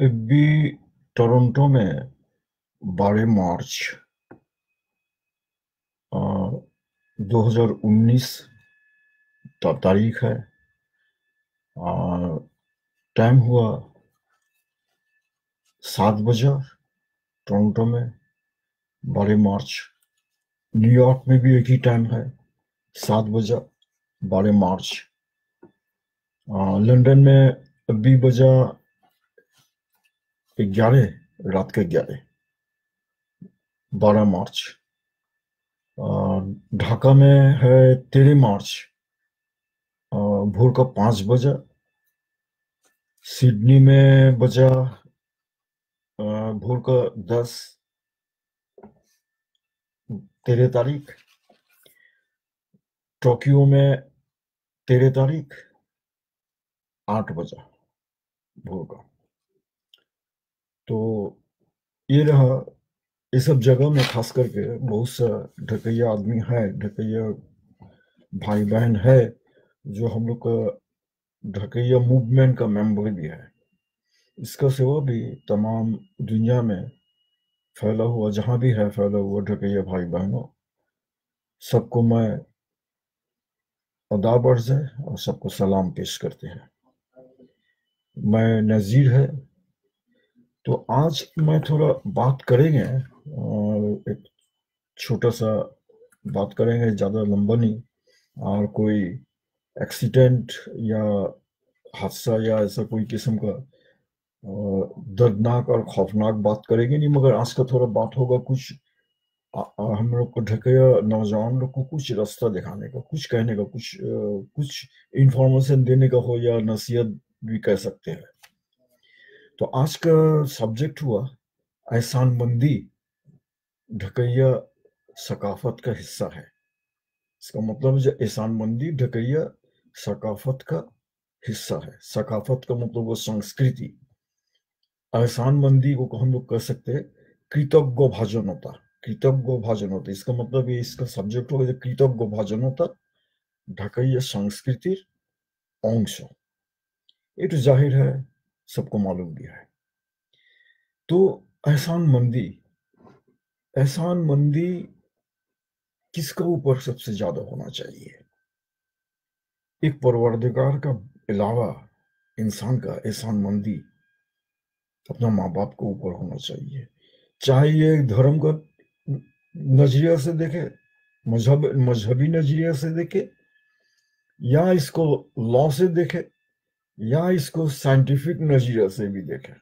भी टोरंटो में बारह मार्च आ, 2019 तारीख है टाइम हुआ सात बजे टोरंटो में बारह मार्च न्यूयॉर्क में भी एक ही टाइम है सात बजे बारह मार्च लंदन में अभी बजा ग्यारह रात के ग्यारह बारह मार्च ढाका में है तेरह मार्च भोर का पांच बजा सिडनी में बजा भोर का दस तेरह तारीख टोक्यो में तेरह तारीख आठ बजा भोर का तो ये रहा ये सब जगह में खास करके बहुत सा ढकैया आदमी है ढकैया भाई बहन है जो हम लोग का ढकैया मूवमेंट का मेंबर भी है इसका सेवा भी तमाम दुनिया में फैला हुआ जहाँ भी है फैला हुआ ढकैया भाई बहनों सबको मैं अदाब है और सबको सलाम पेश करते हैं मैं नज़ीर है तो आज मैं थोड़ा बात करेंगे और एक छोटा सा बात करेंगे ज़्यादा लंबा नहीं और कोई एक्सीडेंट या हादसा या ऐसा कोई किस्म का दर्दनाक और खौफनाक बात करेंगे नहीं मगर आज का थोड़ा बात होगा कुछ आ, आ, हम लोग को ढके नौजवान लोग को कुछ रास्ता दिखाने का कुछ कहने का कुछ कुछ इंफॉर्मेशन देने का हो या नसीहत भी कह सकते हैं तो आज का सब्जेक्ट हुआ एहसान मंदी ढकैया सकाफत का हिस्सा है इसका मतलब जो एहसानबंदी ढकैया सकाफत का हिस्सा है सकाफत का मतलब वो संस्कृति मंदी को हम लोग कह सकते हैं कृतज्ञ भाजन होता कृतज्ञ भाजन होता इसका मतलब ये इसका सब्जेक्ट होगा जो कृतज्ञ होता ढकैया संस्कृति अंश ये तो जाहिर है सबको मालूम दिया है तो एहसान मंदी एहसान मंदी किसका ऊपर सबसे ज्यादा होना चाहिए एक परवरदिगार का अलावा इंसान का एहसान मंदी अपना माँ बाप के ऊपर होना चाहिए चाहे ये धर्म का नजरिया से देखे मजहब मजहबी नजरिया से देखे या इसको लॉ से देखे या इसको साइंटिफिक नज़रिया से भी देखें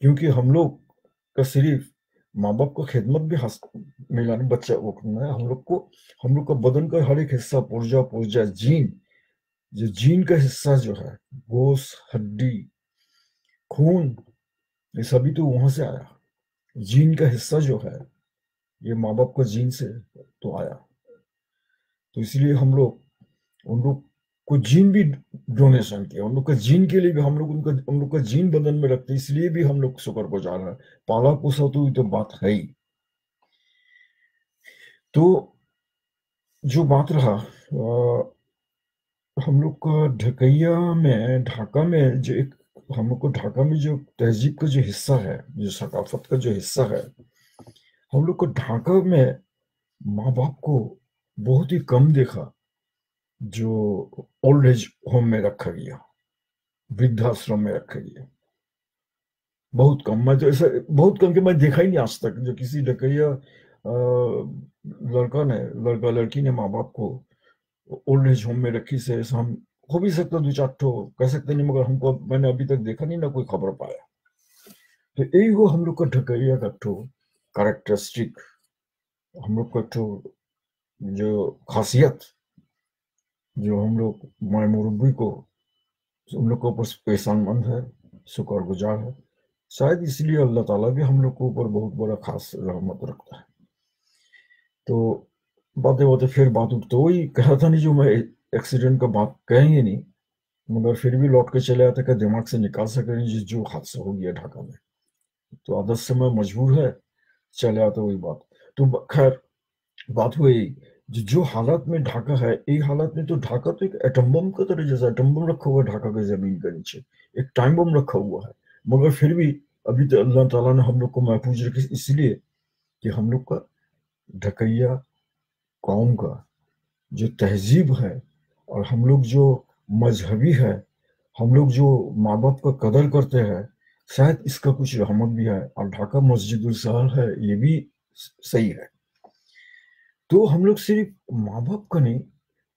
क्योंकि हम लोग का सिर्फ माँ बाप को खिदमत भी मिलाने बच्चा वो करना है हम लोग को हम लोग का बदन का हर एक हिस्सा पुर्जा पुर्जा जीन जो जीन का हिस्सा जो है गोश हड्डी खून ये सभी तो वहां से आया जीन का हिस्सा जो है ये माँ बाप को जीन से तो आया तो इसलिए हम लोग उन लोग को जीन भी डोनेशन किया उन लोग का जीन के लिए भी हम लोग उनका हम लोग का जीन बदन में रखते इसलिए भी हम लोग शुक्र को जा रहे हैं पाला पोसा तो तो बात है ही तो जो बात रहा हम लोग का ढकैया में ढाका में जो एक हम लोग को ढाका में जो तहजीब का जो हिस्सा है जो सकाफत का जो हिस्सा है हम लोग को ढाका में माँ बाप को बहुत ही कम देखा जो ओल्ड एज होम में रखा गया वृद्धाश्रम में रखा गया बहुत कम मैं तो ऐसा बहुत कम के मैं देखा ही नहीं आज तक जो किसी डकैया लड़का ने लड़का लड़की ने माँ बाप को ओल्ड एज होम में रखी से ऐसा हम हो भी सकता दो चार ठो कह सकते नहीं मगर हमको मैंने अभी तक देखा नहीं ना कोई खबर पाया तो यही हो हम लोग का ढकैया का ठो कैरेक्टरिस्टिक हम लोग का ठो जो खासियत जो हम लोग मैं मुरब्बी को हम लोग के ऊपर मंद है शुक्र गुजार है शायद इसलिए अल्लाह ताला भी हम लोग के ऊपर बहुत बड़ा खास रहमत रखता है तो बातें बातें फिर बात तो वही कह था नहीं जो मैं एक्सीडेंट का बात कहेंगे नहीं मगर फिर भी लौट के चले आते कि दिमाग से निकाल सके जिस जो हादसा हो गया ढाका में तो आदत से मैं मजबूर है चले आते वही बात तो खैर बात हुई जो हालात में ढाका है एक हालात में तो ढाका तो एक एटम बम का तरह जैसा एटम बम रखा हुआ है ढाका के जमीन के नीचे एक टाइम बम रखा हुआ है मगर फिर भी अभी तो अल्लाह ताला ने हम लोग को महफूज रखे इसलिए कि हम लोग का ढकैया कौम का जो तहजीब है और हम लोग जो मजहबी है हम लोग जो माँ बाप का कदर करते हैं शायद इसका कुछ रहमत भी है और ढाका मस्जिद है ये भी सही है तो हम लोग सिर्फ माँ-बाप का नहीं,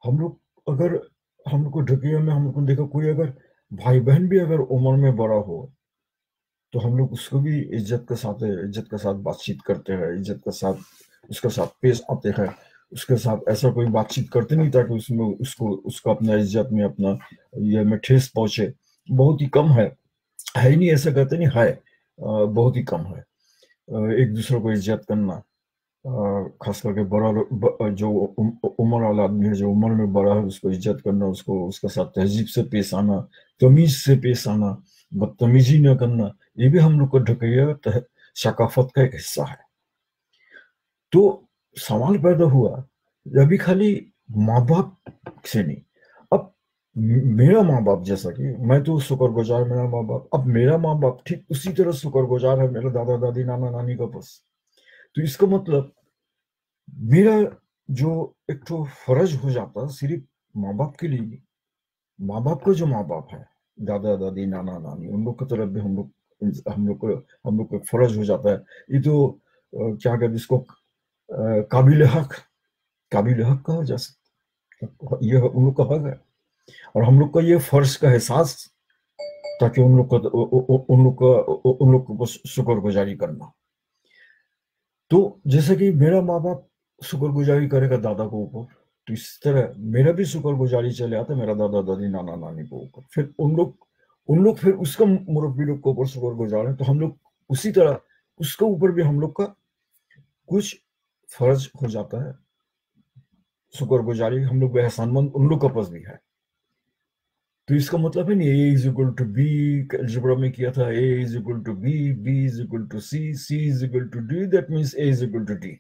हम लोग अगर हम लोग को ढकिया में हम को देखा कोई अगर भाई-बहन भी अगर उम्र में बड़ा हो, तो हम लोग उसको भी इज़्ज़त के साथ इज़्ज़त के साथ बातचीत करते हैं, इज़्ज़त के साथ उसके साथ पेश आते हैं। उसके साथ ऐसा कोई बातचीत करते नहीं ताकि उसमें उसको उसको अपना इज़्ज़त में अपना यह में ठेस पहुँचे, बहुत ही कम है। है ही नहीं ऐसा कहते नहीं है बहुत ही कम है एक-दूसरे को इज़्ज़त करना। खास करके बड़ा जो उम्र वाला आदमी है जो उम्र में बड़ा है उसको इज्जत करना उसको उसके साथ तहजीब से पेश आना तमीज से पेश आना बदतमीजी न करना ये भी हम लोग का ढकैया सकाफत का एक हिस्सा है तो सवाल पैदा हुआ अभी खाली माँ बाप से नहीं अब मेरा माँ बाप जैसा कि मैं तो शुक्र गुजार मेरा माँ बाप अब मेरा माँ बाप ठीक उसी तरह शुक्र गुजार है मेरा दादा दादी नाना नानी का बस तो इसका मतलब मेरा जो एक तो फर्ज हो जाता सिर्फ माँ बाप के लिए नहीं माँ बाप का जो माँ बाप है दादा दादी नाना नानी उन लोग की तरफ तो भी हम लोग हम लोग को हम लोग को फर्ज हो जाता है ये तो क्या कहते इसको काबिल हक काबिल हक कहा जा सकता ये उन लोग का हक है और हम लोग का ये फर्ज का एहसास ताकि उन लोग का उन लोग का उन लोग को शुक्र गुजारी करना तो जैसे कि मेरा माँ बाप शुक्रगुजारी करेगा दादा को ऊपर तो इस तरह मेरा भी शुक्रगुजारी चले आता मेरा दादा दादी नाना नानी को ऊपर फिर उन लोग उन लोग फिर उसका मुरब्बी लोग को ऊपर शुक्र है तो हम लोग उसी तरह उसके ऊपर भी हम लोग का कुछ फर्ज हो जाता है शुक्र गुजारी हम लोग एहसानमंद उन लोग का फर्ज भी है तो इसका मतलब है नहीं A is equal to B algebra में किया था A is equal to B B is equal to C C is equal to D that means A is equal to D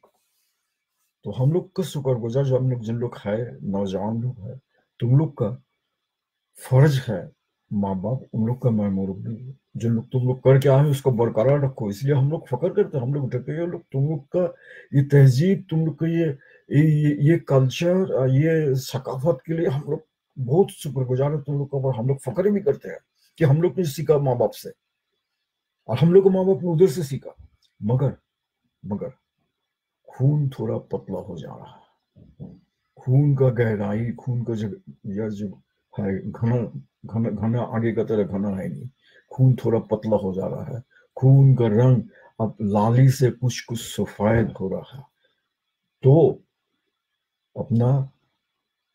तो हम लोग का शुक्रगुजार जो हम लोग जिन लोग है नौजवान लोग है तुम तो लोग का फर्ज है माँ बाप उन लोग का मैमोरबी जिन लोग तुम लोग करके आए उसको बरकरार रखो इसलिए हम लोग फकर करते हैं हम लोग उठे हैं लोग तुम लोग का ये तहजीब तुम लोग का ये ये, ये कल्चर ये सकाफत के लिए हम लोग बहुत शुक्रगुजार है तुम लोग का और हम लोग फकर भी करते हैं कि हम लोग ने सीखा माँ बाप से और हम लोग को माँ बाप ने उधर से सीखा मगर मगर खून थोड़ा पतला हो जा रहा है खून का गहराई खून का जो यह जो है घना घना घना आगे का तरह घना है नहीं खून थोड़ा पतला हो जा रहा है खून का रंग अब लाली से कुछ कुछ सफायद हो रहा है तो अपना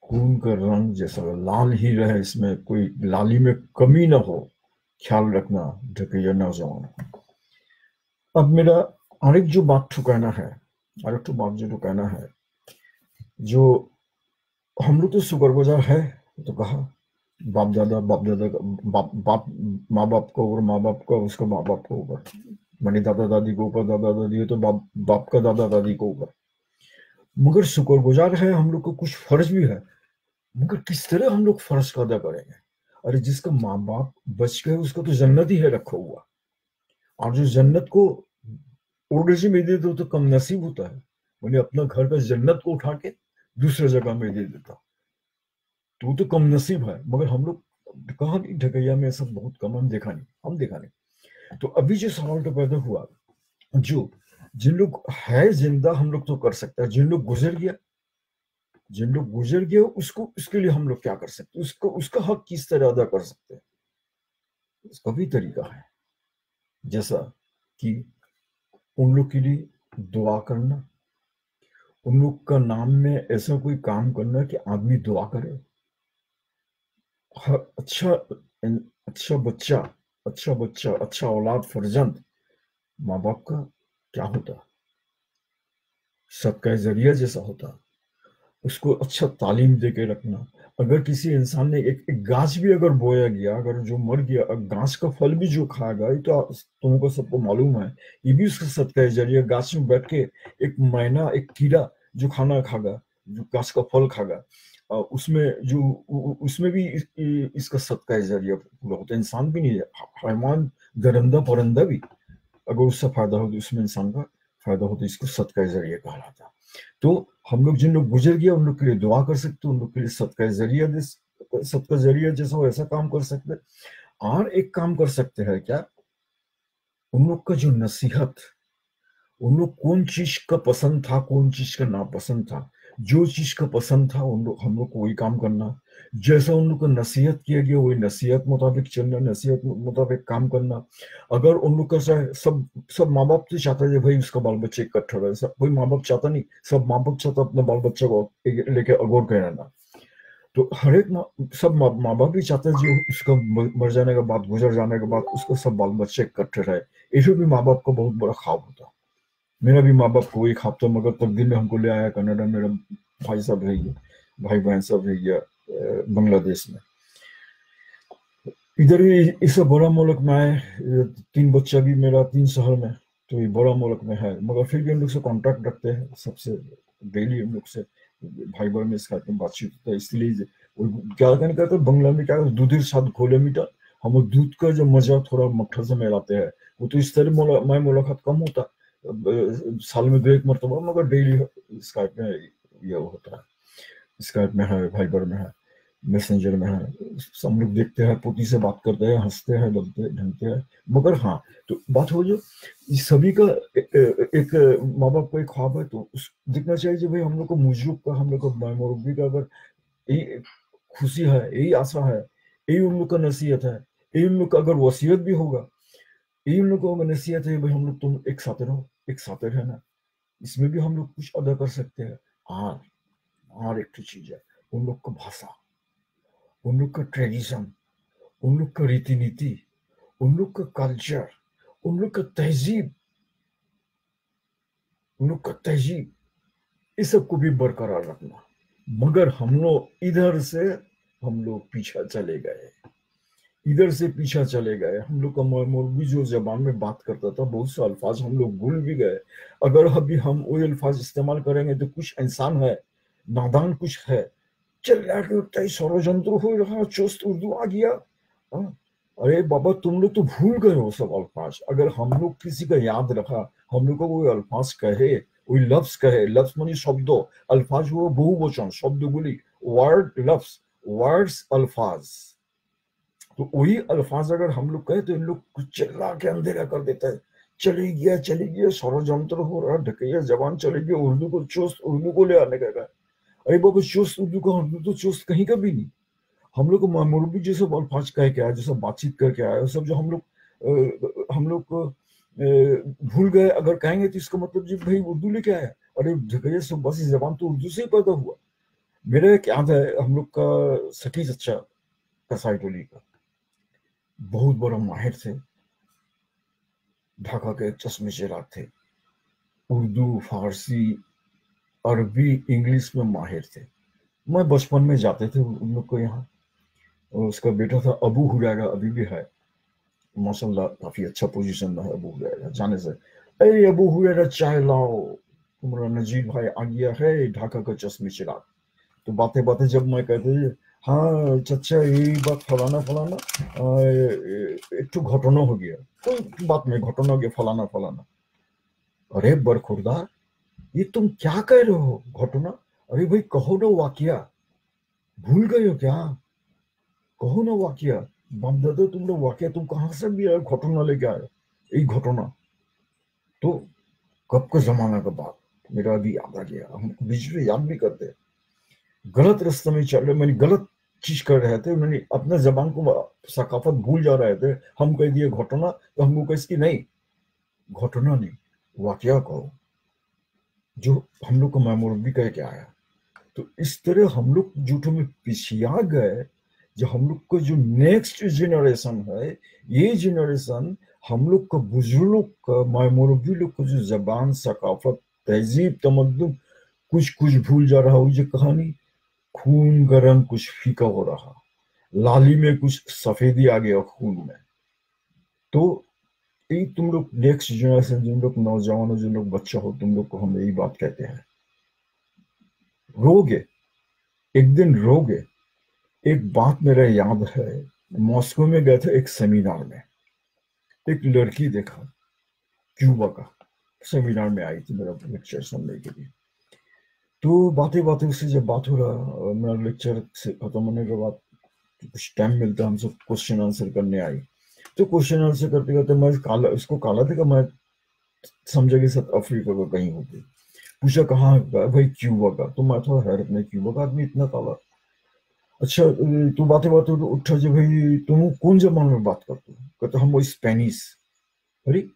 खून का रंग जैसा लाल ही रहे इसमें कोई लाली में कमी ना हो ख्याल रखना ढकैया नौजवान अब मेरा आरेक जो बात ठुकाना है डॉक्टर बाब जी को कहना है जो हम लोग तो शुक्रगुजार है तो कहा बाप दादा बाप दादा का बाप बाप माँ बाप का ऊपर माँ बाप का उसका माँ बाप का ऊपर मानी दादा दादी को ऊपर दादा दादी हो तो बाप बाप का दादा दादी को ऊपर मगर शुक्र गुजार है हम लोग को कुछ फर्ज भी है मगर किस तरह हम लोग फर्ज का अदा करेंगे अरे जिसका माँ बाप बच गए उसका तो जन्नत ही है रखा हुआ और जो जन्नत को उर्गशी में दे दो तो कम नसीब होता है मैंने अपना घर का जन्नत को उठा के दूसरे जगह में दे देता तो तो कम नसीब है मगर हम लोग कहा नहीं ढकैया में सब बहुत कम हम देखा नहीं हम देखा नहीं तो अभी जो सवाल तो पैदा हुआ जो जिन लोग है जिंदा हम लोग तो कर सकते हैं जिन लोग गुजर गया जिन लोग गुजर गए उसको उसके लिए हम लोग क्या कर सकते उसको उसका हक किस तरह अदा कर सकते हैं उसका भी तरीका है जैसा कि उन लोग के लिए दुआ करना उन लोग का नाम में ऐसा कोई काम करना कि आदमी दुआ करे हर अच्छा अच्छा बच्चा अच्छा बच्चा अच्छा औलाद फर्जंद माँ बाप का क्या होता सबका जरिया जैसा होता उसको अच्छा तालीम दे के रखना अगर किसी इंसान ने एक, एक घास भी अगर बोया गया अगर जो मर गया गाछ का फल भी जो खाएगा ये तो तुमको सबको मालूम है ये भी उसका सदका जरिए गाछ में बैठ के एक मैना एक कीड़ा जो खाना खागा जो गाछ का फल खागा उसमें जो उसमें भी इस, इसका सदका जरिया पूरा होता है इंसान भी नहीं हैमान दरंदा परंदा भी अगर उससे फायदा हो तो उसमें इंसान का फायदा होता तो है इसको सदका जरिए कहा जाता है तो हम लोग जिन लोग गुजर गया उन लोग के लिए दुआ कर सकते उन लोग के लिए सबका जरिया दे सबका जरिया जैसा वो ऐसा काम कर सकते और एक काम कर सकते हैं क्या उन लोग का जो नसीहत उन लोग कौन चीज का पसंद था कौन चीज का नापसंद था जो चीज का पसंद था उन लोग हम लोग को वही काम करना जैसा उन लोग को नसीहत किया गया वही नसीहत मुताबिक चलना नसीहत मुताबिक काम करना अगर उन लोग का सब सब माँ बाप तो चाहता है भाई उसका बाल बच्चा इकट्ठा रहे सब कोई माँ बाप चाहता नहीं सब माँ बाप चाहता अपने बाल बच्चा को लेके अगौर के रहना तो हर एक मा, सब माँ मा बाप भी चाहते हैं जो उसका मर जाने के बाद गुजर जाने के बाद उसका सब बाल बच्चे इकट्ठे रहे इसमें भी माँ बाप का बहुत बड़ा ख्वाब होता है मेरा भी माँ बाप को एक हफ्ता मगर तकदीर में हमको ले आया कनाडा मेरा भाई साहब है ये भाई बहन साहब है ये बांग्लादेश में इधर भी इस बड़ा मुल्क में आए तीन बच्चा भी मेरा तीन शहर में तो ये बड़ा मुल्क में है मगर फिर भी हम लोग से कांटेक्ट रखते हैं सबसे डेली हम लोग से बहन में इसका बातचीत होता है इसलिए क्या कहने कहते तो हैं बंगला में क्या दूध साथ घोले मीठा हम दूध का जो मजा थोड़ा मक्खर से मिलाते हैं वो तो इस तरह मुलाकात कम होता है साल में दो एक मरतबा मगर डेली स्काइप में यह होता है स्काइप में है फाइबर में है मैसेंजर में है सब लोग देखते हैं पोती से बात करते हैं हंसते हैं लगते ढंगते हैं मगर हाँ तो बात हो जो सभी का एक माँ बाप का एक ख्वाब है तो उस दिखना चाहिए जो भाई हम लोग को मुजरूब का हम लोग को मौरबी का अगर यही खुशी है यही आशा है यही उन लोग का नसीहत है यही उन लोग का अगर वसीयत भी होगा यही उन लोग को अगर नसीहत है भाई हम लोग तुम एक साथ रहो एक सॉकेट है ना इसमें भी हम लोग कुछ अदा कर सकते हैं आर हाँ, आर एक तो चीज है उन लोग का भाषा उन लोग का ट्रेडिशन उन लोग का रीति नीति उन लोग का कल्चर उन लोग का तहजीब उन लोग का तहजीब इस सबको भी बरकरार रखना मगर हम लोग इधर से हम लोग पीछा चले गए इधर से पीछा चले गए हम लोग का मौलवी जो जबान में बात करता था बहुत से अल्फाज हम लोग भूल भी गए अगर अभी हम वो अल्फाज इस्तेमाल करेंगे तो कुछ इंसान है नादान कुछ है चल के हो रहा चुस्त उर्दू आ गया आ? हाँ। अरे बाबा तुम लोग तो भूल गए हो सब अल्फाज अगर हम लोग किसी का याद रखा हम लोग को वो अल्फाज कहे लफ्स कहे लफ्स मानी शब्दों अल्फाज আলফাজ बहुवचन शब्द बोली वर्ड लफ्स वर्ड्स अल्फाज तो वही अल्फाज अगर हम लोग कहे तो इन लोग चिल्ला के अंधेरा कर देता है चले गया चले गया षड़यंत्र हो रहा ढकैया जवान चले गया उर्दू को चुस्त उर्दू को ले आने का कहा अरे बाबा चुस्त उर्दू का उर्दू तो चुस्त कहीं का भी नहीं हम लोग मुरबी जो सब अल्फाज कह के आया जो सब बातचीत करके आया सब जो हम लोग हम लोग भूल गए अगर कहेंगे तो इसका मतलब जी भाई उर्दू लेके आया अरे ढकैया सब बस जबान तो उर्दू से ही पैदा हुआ मेरा एक याद है हम लोग का सखी सच्चा कसाई टोली का बहुत बड़ा माहिर थे ढाका के चश्मे चिराग थे उर्दू फारसी अरबी इंग्लिश में माहिर थे मैं बचपन में जाते थे उन लोग को यहाँ और उसका बेटा था अबू हुरैरा अभी भी है माशाल्लाह काफी अच्छा पोजीशन में है अबू हुरैरा जाने से अरे अबू हुरैरा चाय लाओ तुम्हारा नजीर भाई आ गया है ढाका का चश्मे चिराग तो बातें बातें जब मैं कहते हाँ चाचा यही बात फलाना फलाना एक तो घटना हो गया कोई बात नहीं घटना हो गया फलाना फलाना अरे बरखुरदार ये तुम क्या कह रहे हो घटना अरे भाई कहो ना वाकिया भूल गए हो क्या कहो ना वाकिया बम दादा तुम लोग वाकिया तुम कहाँ से भी आए घटना लेके आए ये घटना तो कब का जमाना का बात मेरा अभी याद आ गया हम बीच में याद भी करते गलत रास्ते में चल रहे मैंने गलत चीज कर रहे थे उन्होंने अपने जबान को सकाफत भूल जा रहे थे हम कह दिए घटना तो हमको कह इसकी नहीं घटना नहीं वाक्य कहो जो हम लोग को मैमोरबी कह के आया तो इस तरह हम लोग जूठों में पिछिया गए जो हम लोग को जो नेक्स्ट जेनरेशन है ये जेनरेशन हम लोग का बुजुर्ग का मैमोरबी लोग का जो जबान सकाफत तहजीब तमदन कुछ कुछ भूल जा रहा हो ये कहानी खून का रंग कुछ फीका हो रहा लाली में कुछ सफेदी आ गया खून में तो ये तुम लोग नेक्स्ट जनरेशन जिन लोग नौजवान हो जिन लोग बच्चा हो तुम लोग को हम यही बात कहते हैं रोगे एक दिन रोगे एक बात मेरा याद है मॉस्को में गए थे एक सेमिनार में एक लड़की देखा क्यूबा का सेमिनार में आई थी मेरा लेक्चर सुनने के लिए तो बातें बातें उससे जब बात हो रहा मेरा लेक्चर से खत्म होने के बाद कुछ टाइम मिलता हम सब क्वेश्चन आंसर करने आए तो क्वेश्चन आंसर करते करते मैं काला इसको काला देखा मैं समझा कि सब अफ्रीका का कहीं होते पूछा कहाँ भाई क्यूबा का तो मैं थोड़ा हैरत में क्यूबा का आदमी इतना काला अच्छा तू बातें बातें तो उठा जी भाई तुम कौन जबान में बात करते हो कहते हम वो स्पेनिश अरे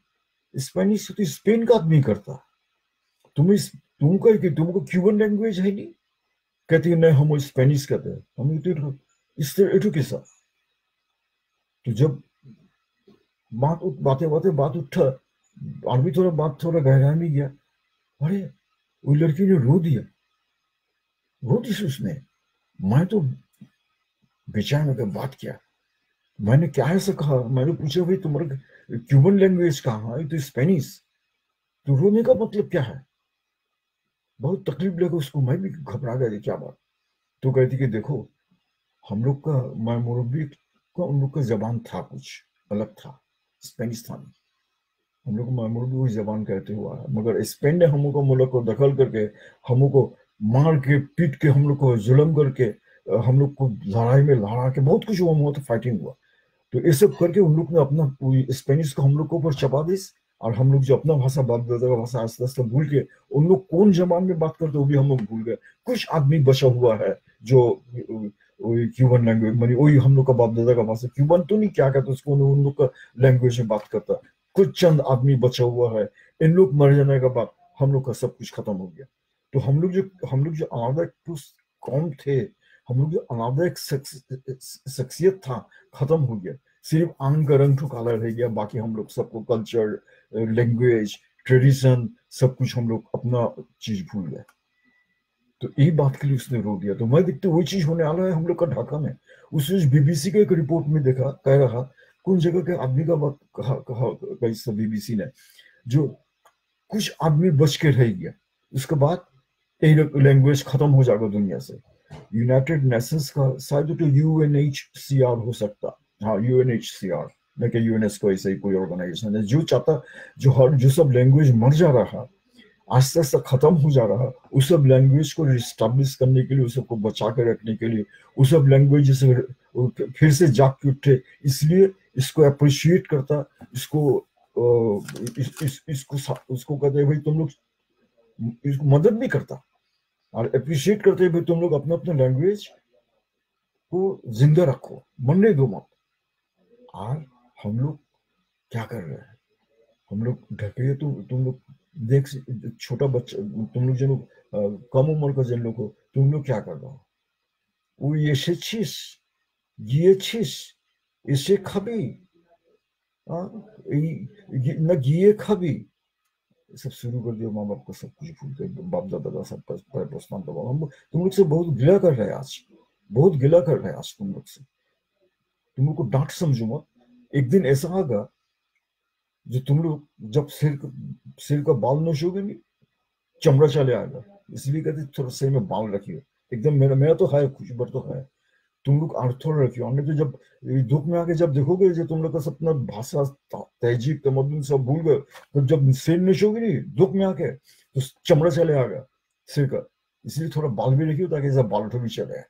स्पेनिश तो स्पेन का आदमी करता तुम्हें तुम कहे कि तुमको क्यूबन लैंग्वेज है नहीं कहती है नहीं हम स्पेनिश कहते तो हैं हम इधर इस तरह के साथ तो जब बात उठ बातें बातें बात उठा और भी थोड़ा बात थोड़ा गहराई में गया अरे वो लड़की ने रो दिया रो दी उसने मैं तो बेचार में बात किया मैंने क्या ऐसा कहा मैंने पूछा भाई तुम्हारा क्यूबन लैंग्वेज कहा है तो स्पेनिश तो रोने का मतलब क्या है बहुत तकलीफ लगा उसको मैं भी घबरा गया क्या बात तो कहती कि देखो हम लोग का मैं मुरबी का उन लोग का जबान था कुछ अलग था स्पेनिश था नहीं हम लोग को वही जबान कहते हुआ है मगर स्पेन ने हम लोग को मुल्क को दखल करके हम को मार के पीट के हम लोग को जुलम करके हम लोग को लड़ाई में लड़ा के बहुत कुछ हुआ हुआ था फाइटिंग हुआ तो ये सब करके उन लोग ने अपना स्पेनिश को हम लोग के ऊपर चपा दी और हम लोग जो अपना भाषा बाप दादा का भाषा आस्ते आस्ते भूल के उन लोग कौन जमान में बात करते वो भी हम लोग भूल गए कुछ आदमी बचा हुआ है जो क्यूबन लैंग्वेज मानी वही हम लोग का बाप दादा का भाषा क्यूबन तो नहीं क्या कहते उसको उन लोग का लैंग्वेज में बात करता कुछ चंद आदमी बचा हुआ है इन लोग मर जाने के बाद हम लोग का सब कुछ खत्म हो गया तो हम लोग जो हम लोग जो अनादर कौन थे हम लोग जो अनादर शख्सियत था खत्म हो गया सिर्फ आंग का रंग तो काला रह गया बाकी हम लोग सबको कल्चर लैंग्वेज ट्रेडिशन सब कुछ हम लोग अपना चीज भूल गए तो यही बात के लिए उसने रो दिया तो मैं देखते वही चीज होने वाला है हम लोग का ढाका में उस बीबीसी के एक रिपोर्ट में देखा कह रहा कुछ जगह के आदमी का बात कहा कहा बीबीसी ने जो कुछ आदमी बच के रह गया उसके बाद यही लैंग्वेज खत्म हो जाएगा दुनिया से यूनाइटेड नेशंस का शायद तो U N H C R हो सकता हाँ यूएनएचसीआर एन सी आर न कि यूनेस्को ऐसे ही कोई ऑर्गेनाइजेशन है जो चाहता जो हर जो सब लैंग्वेज मर जा रहा आस्ते आस्ते खत्म हो जा रहा उस सब लैंग्वेज को रिस्टाब्लिश करने के लिए उस सबको बचा के रखने के लिए उस सब लैंग्वेज से फिर से जाग के उठे इसलिए इसको अप्रिशिएट करता इसको इस, इस, इसको उसको कहते भाई तुम लोग इसको मदद भी करता और अप्रिशिएट करते भाई तुम लोग अपना अपना लैंग्वेज को जिंदा रखो मरने दो मत और हम लोग क्या कर रहे हैं हम लोग ढके तो तुम लोग देख छोटा बच्चा तुम लोग जिन लोग कम उम्र का जिन लोग हो तुम लोग क्या कर रहे हो वो ये से छिस ये छिस इसे खबी हाँ, न ये खबी सब शुरू कर दिया माँ बाप को सब कुछ भूल गए बाप दादा का सब प्रस्तान दबाव हम तुम लोग से बहुत गिला कर रहे हैं आज बहुत गिला कर रहे हैं आज तुम लोग से तुम लोग को डांट समझो मत एक दिन ऐसा आगा जो तुम लोग जब सिर सिर का बाल नोचोगे नहीं चमड़ा चले आएगा इसलिए कहते थोड़ा सिर में बाल रखियो एकदम मेरा मेरा तो है खुशबर तो है तुम लोग थोड़ा रखियो हमने तो जब दुख में आके जब देखोगे जो तुम लोग का अपना भाषा तहजीब तमदन सब भूल गए तो जब सिर होगी नहीं दुख में आके तो चमड़ा चले आएगा सिर का इसलिए थोड़ा बाल भी रखियो ताकि जब बाल उठो भी चले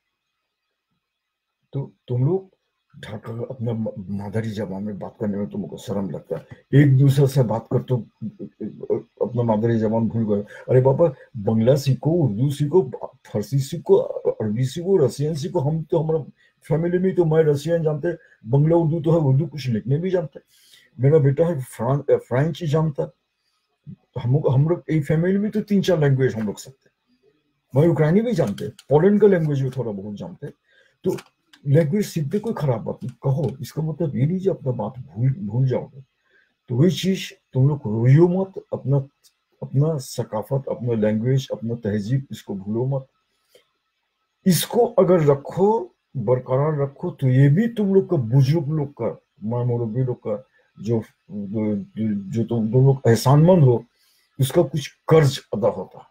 तो तुम लोग ठाकुर अपना मादरी जबान में बात करने में तुमको तो शर्म लगता है एक दूसरे से बात कर तो अपना मादरी जबान भूल गए अरे बाबा बंगला सीखो उर्दू सीखो फारसी सीखो अरबी सीखो रसियन सीखो हम तो हमारा फैमिली में तो मैं रसियन जानते बंगला उर्दू तो है उर्दू कुछ लिखने भी जानते मेरा बेटा है फ्रेंच ही जानता हम हम लोग एक फैमिली में तो तीन चार लैंग्वेज हम लोग सकते मैं यूक्रेनी भी जानते पोलैंड का लैंग्वेज भी थोड़ा बहुत जानते तो लैंग्वेज सीखते कोई खराब बात नहीं कहो इसका मतलब ये नहीं जो अपना बात भूल भूल जाओगे तो वही चीज तुम लोग रोइो मत अपना अपना सकाफत अपना लैंग्वेज अपना तहजीब इसको भूलो मत इसको अगर रखो बरकरार रखो तो ये भी तुम लोग का बुजुर्ग लोग का मौलवी लोग का जो जो तुम तुम लोग एहसानमंद हो उसका कुछ कर्ज अदा होता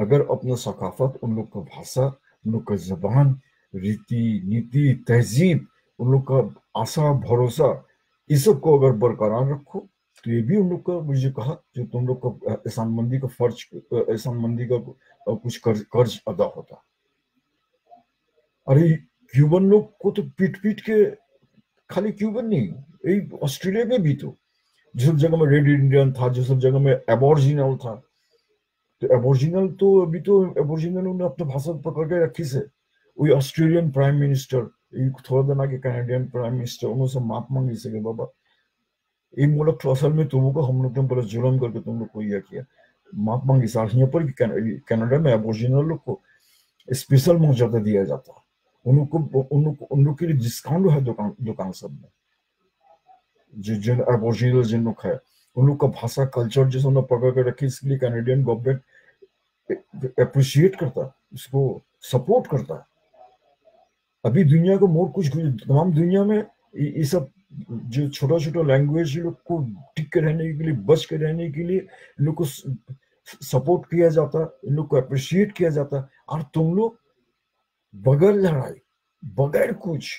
अगर अपना सकाफत उन लोग का भाषा उन लोग का जबान रीति नीति तहजीब उन लोग का आशा भरोसा ये सब को अगर बरकरार रखो तो ये भी उन लोग का मुझे कहा जो तुम लोग का मंदी का फर्ज मंदी का कुछ कर्ज कर्ज अदा होता अरे क्यूबन लोग को तो पीट पीट के खाली क्यूबन नहीं यही ऑस्ट्रेलिया में भी तो जिस जगह में रेड इंडियन था जिस जगह में एबोरिजिनल था तो एबोरिजिनल तो अभी तो एबोरिजिनल ने अपने भाषा पकड़ के रखी से وي أسترالين برايم منستر يوتورا دا કે كانديان برايم منستر ઓનસ માકમંગીસે ગબબ બ એ મોલો પ્રોસેલમે તુબુકો હમનુકમ બોલે ઝુલમ કરકે તુમરો કોયા કે માકમંગી સાશની ઉપર કે કેનેડા મે એબોર્જિનલ લોકો સ્પેશિયલી મો જોદા દિયા જાતા ઉનકો ઉનકો ઉનકો કી ડિસ્કાઉન્ટ હો રહે જો કન્સબ જે જન એબોર્જિનલ જન કો હે ઉનકો ભાષા カル चर જેસને પકકે રાખી કે કેનેડિયન ગવર્નમેન્ટ એપ્રીશિયેટ કરતા ઇસકો સપોર્ટ કરતા अभी दुनिया को मोर कुछ तमाम दुनिया में ये सब जो छोटा छोटा लैंग्वेज लोग को टिक के रहने के लिए बच के रहने के लिए इन लोग को सपोर्ट किया जाता इन लोग को अप्रिशिएट किया जाता और तुम लोग बगैर लड़ाई बगैर कुछ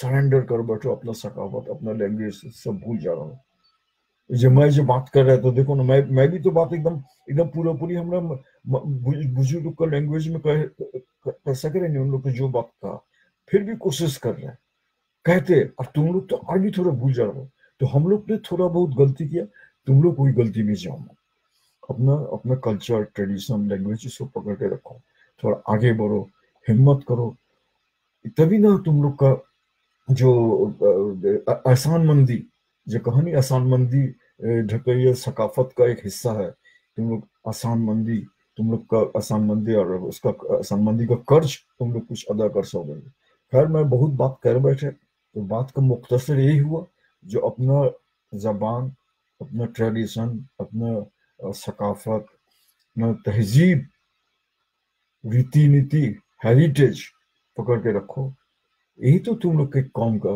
सरेंडर कर बैठो अपना सकावत अपना लैंग्वेज सब भूल जा रहा हूँ जब मैं जो बात कर रहा था देखो ना मैं मैं भी तो बात एकदम एकदम पूरा पूरी हमारा बुजुर्ग का लैंग्वेज में कह सक रहे नहीं उन लोग को जो बात कहा फिर भी कोशिश कर रहे हैं कहते अब तुम लोग तो आगे थोड़ा भूल जा रहे हो तो हम लोग ने थोड़ा बहुत गलती किया तुम लोग कोई गलती में जाओ अपना अपना कल्चर ट्रेडिशन लैंग्वेज इसको पकड़ के रखो थोड़ा आगे बढ़ो हिम्मत करो तभी ना तुम लोग का जो मंदी जो कहानी आसान मंदी ढकैया सकाफत का एक हिस्सा है तुम लोग आसान मंदी तुम लोग का आसान मंदी और उसका आसान मंदी का कर्ज तुम लोग कुछ अदा कर सकोगे खैर मैं बहुत बात कर बैठे तो बात का मुख्तर यही हुआ जो अपना ज़बान अपना ट्रेडिशन अपना सकाफत अपना तहजीब रीति नीति हेरिटेज पकड़ के रखो यही तो तुम लोग के कौम का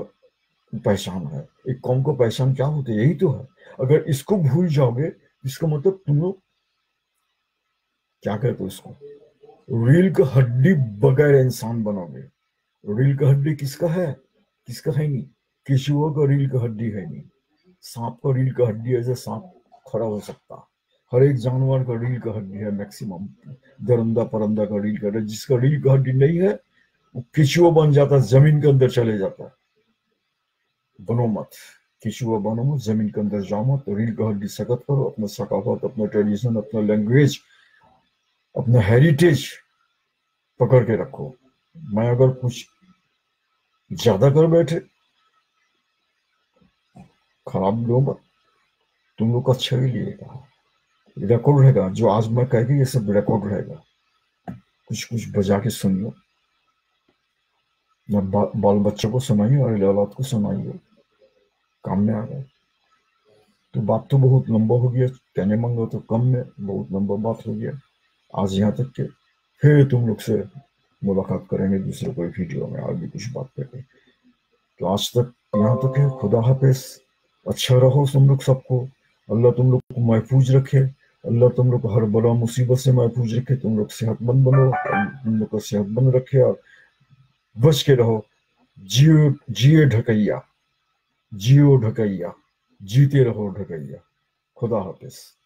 पहचान है एक कौम का पहचान क्या होती है यही तो है अगर इसको भूल जाओगे इसका मतलब तुम लोग क्या कहते हो इसको रील का हड्डी बगैर इंसान बनोगे रील का हड्डी किसका है किसका है नहीं केचुआ का रील का हड्डी है नहीं सांप का रील का हड्डी ऐसे सांप खड़ा हो सकता हर एक जानवर का रील का हड्डी है मैक्सिमम दरंदा परंदा का रील का हड्डी जिसका रील का हड्डी नहीं है वो किचुआ बन जाता जमीन के अंदर चले जाता बनो मत किचुआ बनो मत जमीन के अंदर जाओ मत रील का हड्डी सकत करो अपना सकाफत अपना ट्रेडिशन अपना लैंग्वेज अपना हेरिटेज पकड़ के रखो मैं अगर कुछ ज्यादा कर बैठे खराब लोग तुम लोग अच्छा ही लिएगा रिकॉर्ड रहेगा जो आज मैं कह ये सब रिकॉर्ड रहेगा कुछ कुछ बजा के सुन लो बाल बच्चों को सुनाइए और लौलाद को सुनाइए काम में आ गए तो बात तो बहुत लंबा हो गया कहने मांगो तो कम में बहुत लंबा बात हो गया आज यहाँ तक के फिर तुम लोग से मुलाकात करेंगे दूसरे कोई वीडियो में आगे भी कुछ बात करेंगे तो आज तक यहाँ तक है खुदा हाफिज अच्छा रहो तुम लोग सबको अल्लाह तुम लोग को महफूज रखे अल्लाह तुम लोग को हर बड़ा मुसीबत से महफूज रखे तुम लोग सेहतमंद बनो तुम लोग को सेहतमंद रखे और बच के रहो जियो जिए ढकैया जियो ढकैया जीते रहो ढकैया खुदा हाफिज़